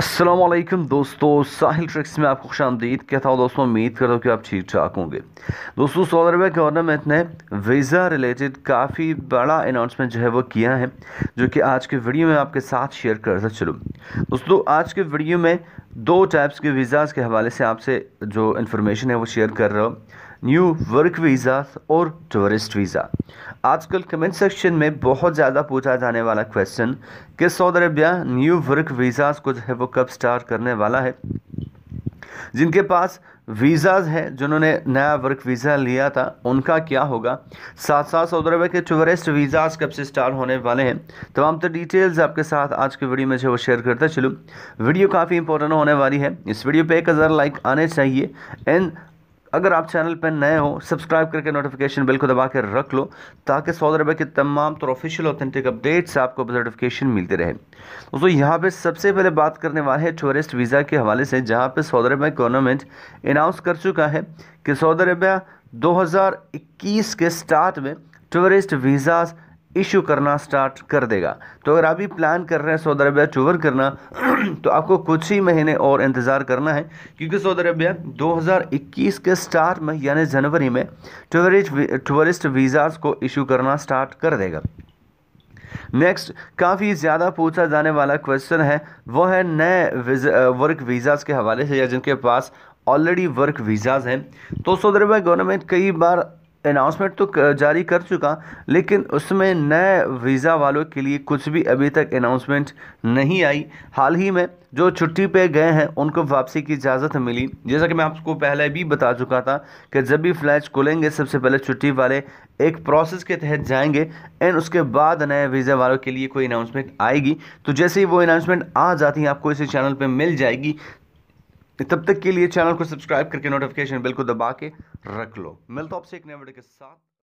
असलम दोस्तों साहिल ट्रिक्स में आपको खुश आमदीद कहता हूँ दोस्तों उम्मीद करता हूँ कि आप ठीक ठाक होंगे दोस्तों सऊदी अरब गवर्नमेंट ने वीज़ा रिलेटेड काफ़ी बड़ा अनाउंसमेंट जो है वो किया है जो कि आज के वीडियो में आपके साथ शेयर करता चलूँ दोस्तों आज के वीडियो में दो टाइप्स के वीज़ाज़ के हवाले से आपसे जो इन्फॉर्मेशन है वो शेयर कर रहा हूँ न्यू वर्क वीज़ा और टूरिस्ट वीज़ा आजकल कमेंट सेक्शन में बहुत ज़्यादा पूछा जाने वाला क्वेश्चन कि Saudi Arabia new work visas को जो है वो कब स्टार्ट करने वाला है जिनके पास वीज़ाज़ है जिन्होंने नया वर्क वीज़ा लिया था उनका क्या होगा साथ साथ सऊदी अरब के टूरिस्ट वीज़ाज कब से स्टार्ट होने वाले हैं तमाम तो डिटेल्स आपके साथ आज की वीडियो में जो शेयर करता चलूँ वीडियो काफ़ी इंपॉर्टेंट होने वाली है इस वीडियो पे एक हज़ार लाइक आने चाहिए एंड अगर आप चैनल पर नए हो सब्सक्राइब करके नोटिफिकेशन बिल को दबा कर रख लो ताकि सऊदी अरब के तमाम तो ऑफिशियल ऑथेंटिक अपडेट्स आपको नोटिफिकेशन मिलते रहे दोस्तों यहाँ पे सबसे पहले बात करने वाले हैं टूरिस्ट वीज़ा के हवाले से जहाँ पे सऊदी अरब गवर्नमेंट अनाउंस कर चुका है कि सऊदी अरबिया दो के स्टार्ट में टूरिस्ट वीज़ा इशू करना स्टार्ट कर देगा तो अगर आप प्लान कर रहे हैं सऊदी अरबिया टूर करना तो आपको कुछ ही महीने और इंतज़ार करना है क्योंकि सऊदी अरबिया 2021 के स्टार्ट में यानी जनवरी में टूरिस्ट टूरिस्ट वीज़ाज को इशू करना स्टार्ट कर देगा नेक्स्ट काफ़ी ज़्यादा पूछा जाने वाला क्वेश्चन है वो है नए वर्क वीज़ाज़ के हवाले से या जिनके पास ऑलरेडी वर्क वीज़ाज़ हैं तो सऊदी अरबिया गवर्नमेंट कई बार अनाउंसमेंट तो जारी कर चुका लेकिन उसमें नए वीज़ा वालों के लिए कुछ भी अभी तक अनाउंसमेंट नहीं आई हाल ही में जो छुट्टी पे गए हैं उनको वापसी की इजाज़त मिली जैसा कि मैं आपको पहले भी बता चुका था कि जब भी फ्लैट खुलेंगे सबसे पहले छुट्टी वाले एक प्रोसेस के तहत जाएंगे एंड उसके बाद नए वीज़ा वालों के लिए कोई अनाउंसमेंट आएगी तो जैसे ही वो अनाउंसमेंट आ जाती है आपको इसी चैनल पर मिल जाएगी तब तक के लिए चैनल को सब्सक्राइब करके नोटिफिकेशन बिल को दबा के रख लो मिलता तो आपसे एक नए वीडियो के साथ